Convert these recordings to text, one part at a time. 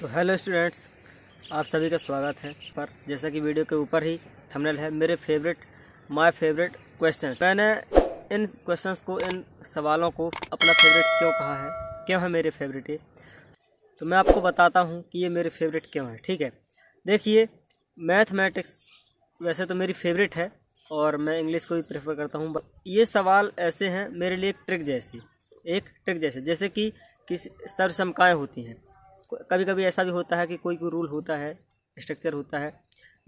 तो hello students आप सभी का स्वागत है पर जैसा कि वीडियो के ऊपर ही थंबनेल है मेरे फेवरेट माय फेवरेट क्वेश्चन मैंने इन क्वेश्चंस को इन सवालों को अपना फेवरेट क्यों कहा है क्यों है मेरे फेवरेट ये तो मैं आपको बताता हूँ कि ये मेरे फेवरेट क्यों है ठीक है देखिए मैथमेटिक्स वैसे तो मेरी फेवरेट है और मैं इंग्लिश को भी प्रेफर करता हूँ ये सवाल ऐसे हैं मेरे लिए एक ट्रिक जैसी एक ट्रिक जैसे जैसे कि किसी सर्वसमकाएँ होती हैं कभी कभी ऐसा भी होता है कि कोई कोई रूल होता है स्ट्रक्चर होता है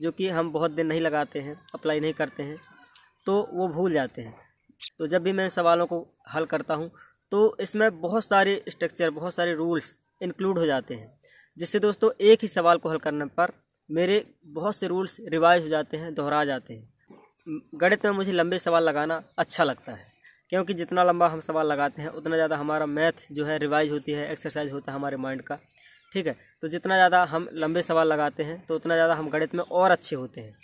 जो कि हम बहुत दिन नहीं लगाते हैं अप्लाई नहीं करते हैं तो वो भूल जाते हैं तो जब भी मैं सवालों को हल करता हूँ तो इसमें बहुत सारे स्ट्रक्चर बहुत सारे रूल्स इंक्लूड हो जाते हैं जिससे दोस्तों एक ही सवाल को हल करने पर मेरे बहुत से रूल्स रिवाइज हो जाते हैं दोहरा जाते हैं गणित में मुझे लंबे सवाल लगाना अच्छा लगता है क्योंकि जितना लंबा हम सवाल लगाते हैं उतना ज़्यादा हमारा मैथ जो है रिवाइज होती है एक्सरसाइज होता है हमारे माइंड का ठीक है तो जितना ज़्यादा हम लंबे सवाल लगाते हैं तो उतना ज़्यादा हम गणित में और अच्छे होते हैं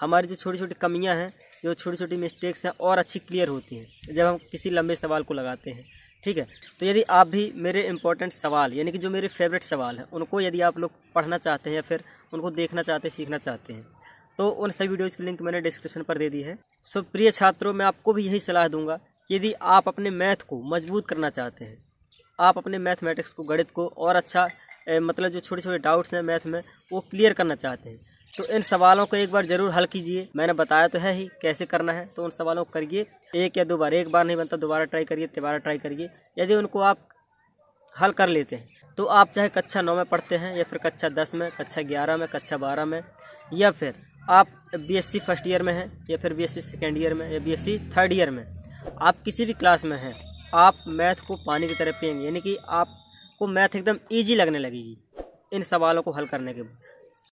हमारी जो छोटी छोटी कमियाँ हैं जो छोटी छोटी मिस्टेक्स हैं और अच्छी क्लियर होती हैं जब हम किसी लंबे सवाल को लगाते हैं ठीक है तो यदि आप भी मेरे इंपॉर्टेंट सवाल यानी कि जो मेरे फेवरेट सवाल हैं उनको यदि आप लोग पढ़ना चाहते हैं या फिर उनको देखना चाहते हैं सीखना चाहते हैं तो उन सभी वीडियोज़ की लिंक मैंने डिस्क्रिप्शन पर दे दी है सो प्रिय छात्रों मैं आपको भी यही सलाह दूंगा यदि आप अपने मैथ को मजबूत करना चाहते हैं आप अपने मैथमेटिक्स को गणित को और अच्छा ए, मतलब जो छोटे छोटे डाउट्स हैं मैथ में वो क्लियर करना चाहते हैं तो इन सवालों को एक बार ज़रूर हल कीजिए मैंने बताया तो है ही कैसे करना है तो उन सवालों को करिए एक या दो बार एक बार नहीं बनता दोबारा ट्राई करिए तिबारा ट्राई करिए यदि उनको आप हल कर लेते हैं तो आप चाहे कक्षा नौ में पढ़ते हैं या फिर कक्षा दस में कक्षा ग्यारह में कक्षा बारह में या फिर आप बीएससी फर्स्ट ईयर में हैं या फिर बीएससी सेकेंड ईयर में या बीएससी थर्ड ईयर में आप किसी भी क्लास में हैं आप मैथ को पानी की तरह पियेंगे यानी कि आपको मैथ एकदम ईजी लगने लगेगी इन सवालों को हल करने के बाद